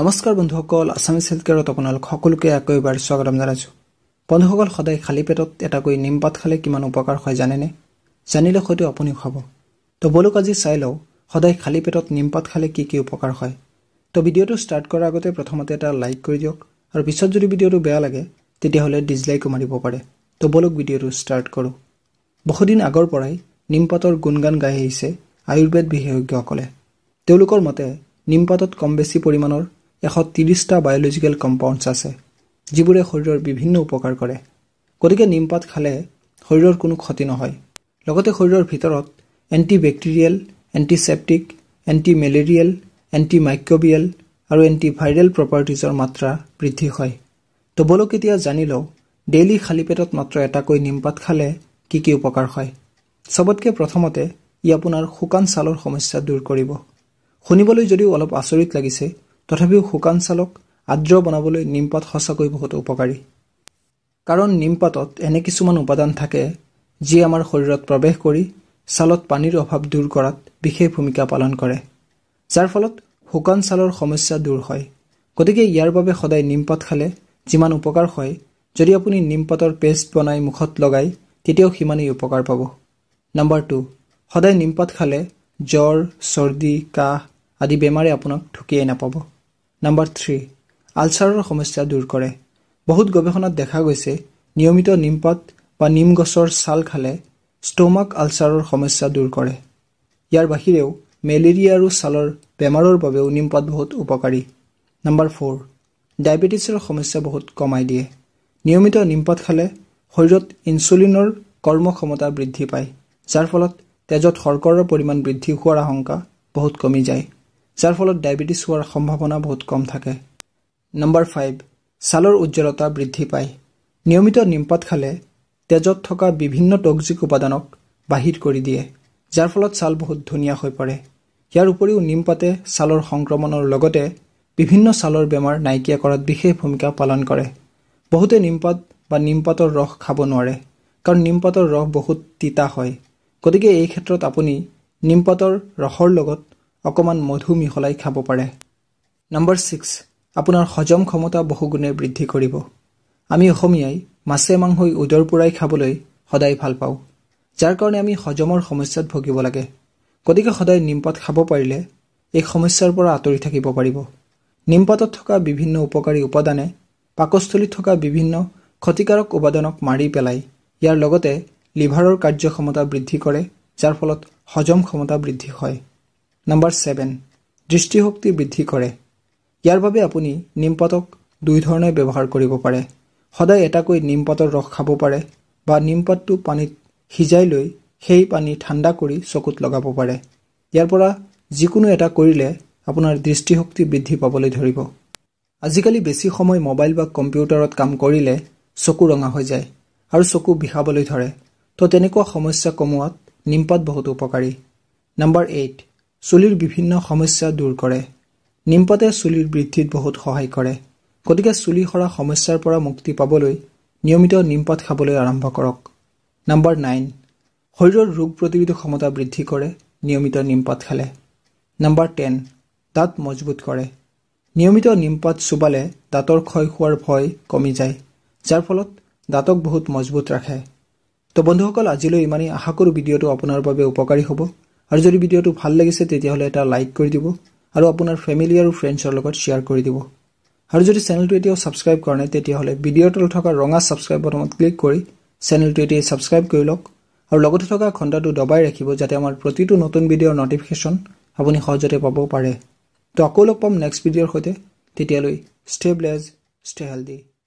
নমস্কাৰ বন্ধুসকল Assamese health কেয়াৰত আপোনালোক সকলোকে আকৌ এবাৰ স্বাগতম জনাইছোঁ বন্ধুসকল সদায় খালী পেটত এটাকৈ নিমপাত খালে কিমান উপকাৰ হয় জানেনে জানিলে হয়তো আপুনিও খাব তো বলক আজি চাই লওঁ সদায় খালী পেটত নিমপাত খালে কি কি উপকাৰ হয় তো ভিডিঅ'টো ষ্টাৰ্ট কৰাৰ আগতে প্ৰথমতে এটা লাইক কৰি দিয়ক আৰু পিছত যদি ভিডিঅ'টো বেয়া লাগে তেতিয়াহ'লে ডিজলাইকো মাৰিব পাৰে তো বলক ভিডিঅ'টো ষ্টাৰ্ট কৰোঁ বহুদিন আগৰ পৰাই নিমপাতৰ গুণগান গাই আহিছে আয়ুৰ্বেদ বিশেষজ্ঞসকলে তেওঁলোকৰ মতে নিমপাতত কম বেছি পৰিমাণৰ এশ ত্ৰিছটা বায়'লজিকেল কম্পাউণ্ডছ আছে যিবোৰে শৰীৰৰ বিভিন্ন উপকাৰ কৰে গতিকে নিমপাত খালে শৰীৰৰ কোনো ক্ষতি নহয় লগতে শৰীৰৰ ভিতৰত anti antibacterial antiseptic antimalarial antimicrobial আৰু এণ্টি ভাইৰেল প্ৰপাৰ্টিজৰ মাত্ৰা বৃদ্ধি হয় তবলৈ এতিয়া জানি লওঁ ডেইলি খালী পেটত মাত্ৰ এটাকৈ নিমপাত খালে কি কি উপকাৰ হয় চবতকৈ প্ৰথমতে ই আপোনাৰ শুকান ছালৰ সমস্যা দূৰ কৰিব শুনিবলৈ যদিও অলপ আচৰিত লাগিছে তথাপিও শুকান ছালক আদ্ৰ বনাবলৈ নিমপাত সঁচাকৈ বহুত উপকাৰী কাৰণ নিমপাতত এনে কিছুমান উপাদান থাকে যি আমাৰ শৰীৰত প্ৰৱেশ কৰি ছালত পানীৰ অভাৱ দূৰ কৰাত বিশেষ ভূমিকা পালন কৰে যাৰ ফলত শুকান ছালৰ সমস্যা দূৰ হয় গতিকে ইয়াৰ বাবে সদায় নিমপাত খালে যিমান উপকাৰ হয় যদি আপুনি নিমপাতৰ পেষ্ট বনাই মুখত লগায় তেতিয়াও সিমানেই উপকাৰ পাব নাম্বাৰ টু সদায় নিমপাত খালে জ্বৰ চৰ্দি কাহ আদি বেমাৰে আপোনাক ঢুকিয়াই নাপাব নাম্বাৰ থ্ৰী আলচাৰৰ সমস্যা দূৰ কৰে বহুত গৱেষণাত দেখা গৈছে নিয়মিত নিমপাত বা নিম গছৰ ছাল খালে ষ্ট'মাক আলচাৰৰ সমস্যা দূৰ কৰে ইয়াৰ বাহিৰেও মেলেৰিয়া আৰু ছালৰ বেমাৰৰ বাবেও নিমপাত বহুত উপকাৰী নাম্বাৰ ফ'ৰ ডায়েবেটিছৰ সমস্যা বহুত কমাই দিয়ে নিয়মিত নিমপাত খালে শৰীৰত ইনচুলিনৰ কৰ্মক্ষমতা বৃদ্ধি পায় যাৰ ফলত তেজত শৰ্কৰৰ পৰিমাণ বৃদ্ধি হোৱাৰ আশংকা বহুত কমি যায় যাৰ ফলত ডায়েবেটিছ হোৱাৰ সম্ভাৱনা বহুত কম থাকে নম্বৰ ফাইভ ছালৰ উজ্জ্বলতা বৃদ্ধি পায় নিয়মিত নিমপাত খালে তেজত থকা বিভিন্ন টক্সিক উপাদানক বাহিৰ কৰি দিয়ে যাৰ ফলত ছাল বহুত ধুনীয়া হৈ পৰে ইয়াৰ উপৰিও নিমপাতে ছালৰ সংক্ৰমণৰ লগতে বিভিন্ন ছালৰ বেমাৰ নাইকিয়া কৰাত বিশেষ ভূমিকা পালন কৰে বহুতে নিমপাত বা নিমপাতৰ ৰস খাব নোৱাৰে কাৰণ নিমপাতৰ ৰস বহুত তিতা হয় গতিকে এই ক্ষেত্ৰত আপুনি নিমপাতৰ ৰসৰ লগত অকণমান মধু মিহলাই খাব পাৰে নম্বৰ ছিক্স আপোনাৰ হজম ক্ষমতা বহুগুণে বৃদ্ধি কৰিব আমি অসমীয়াই মাছে মাংসই উদৰ পূৰাই খাবলৈ সদায় ভাল পাওঁ যাৰ কাৰণে আমি হজমৰ সমস্যাত ভুগিব লাগে গতিকে সদায় নিমপাত খাব পাৰিলে এই সমস্যাৰ পৰা আঁতৰি থাকিব পাৰিব নিমপাতত থকা বিভিন্ন উপকাৰী উপাদানে পাকস্থলীত থকা বিভিন্ন ক্ষতিকাৰক উপাদানক মাৰি পেলায় ইয়াৰ লগতে লিভাৰৰ কাৰ্যক্ষমতা বৃদ্ধি কৰে যাৰ ফলত হজম ক্ষমতা বৃদ্ধি হয় নাম্বাৰ ছেভেন দৃষ্টিশক্তি বৃদ্ধি কৰে ইয়াৰ বাবে আপুনি নিমপাতক দুই ধৰণে ব্যৱহাৰ কৰিব পাৰে সদায় এটাকৈ নিমপাতৰ ৰস খাব পাৰে বা নিমপাতটো পানীত সিজাই লৈ সেই পানী ঠাণ্ডা কৰি চকুত লগাব পাৰে ইয়াৰ পৰা যিকোনো এটা কৰিলে আপোনাৰ দৃষ্টিশক্তি বৃদ্ধি পাবলৈ ধৰিব আজিকালি বেছি সময় মোবাইল বা কম্পিউটাৰত কাম কৰিলে চকু ৰঙা হৈ যায় আৰু চকু বিষাবলৈ ধৰে তো তেনেকুৱা সমস্যা কমোৱাত নিমপাত বহুত উপকাৰী নাম্বাৰ এইট চুলিৰ বিভিন্ন সমস্যা দূৰ কৰে নিমপাতে চুলিৰ বৃদ্ধিত বহুত সহায় কৰে গতিকে চুলি সৰা সমস্যাৰ পৰা মুক্তি পাবলৈ নিয়মিত নিমপাত খাবলৈ আৰম্ভ কৰক নাম্বাৰ নাইন শৰীৰৰ ৰোগ প্ৰতিৰোধ ক্ষমতা বৃদ্ধি কৰে নিয়মিত নিমপাত খালে নাম্বাৰ টেন দাঁত মজবুত কৰে নিয়মিত নিমপাত চোবালে দাঁতৰ ক্ষয় খোৱাৰ ভয় কমি যায় যাৰ ফলত দাঁতক বহুত মজবুত ৰাখে তো বন্ধুসকল আজিলৈ ইমানেই আশা কৰোঁ ভিডিঅ'টো আপোনাৰ বাবে উপকাৰী হ'ব আৰু যদি ভিডিঅ'টো ভাল লাগিছে তেতিয়াহ'লে এটা লাইক কৰি দিব আৰু আপোনাৰ ফেমিলি আৰু ফ্ৰেণ্ডছৰ লগত শ্বেয়াৰ কৰি দিব আৰু যদি চেনেলটো এতিয়াও ছাবস্ক্ৰাইব কৰা নাই তেতিয়াহ'লে ভিডিঅ'টোত থকা ৰঙা ছাবস্ক্ৰাইব বটনত ক্লিক কৰি চেনেলটো এতিয়া ছাবস্ক্ৰাইব কৰি লওক আৰু লগতে থকা ঘণ্টাটো দবাই ৰাখিব যাতে আমাৰ প্ৰতিটো নতুন ভিডিঅ'ৰ ন'টিফিকেশ্যন আপুনি সহজতে পাব পাৰে তো আকৌ লগ পাম নেক্সট ভিডিঅ'ৰ সৈতে তেতিয়ালৈ ষ্টে ব্লেজ ষ্টে হেল্ডি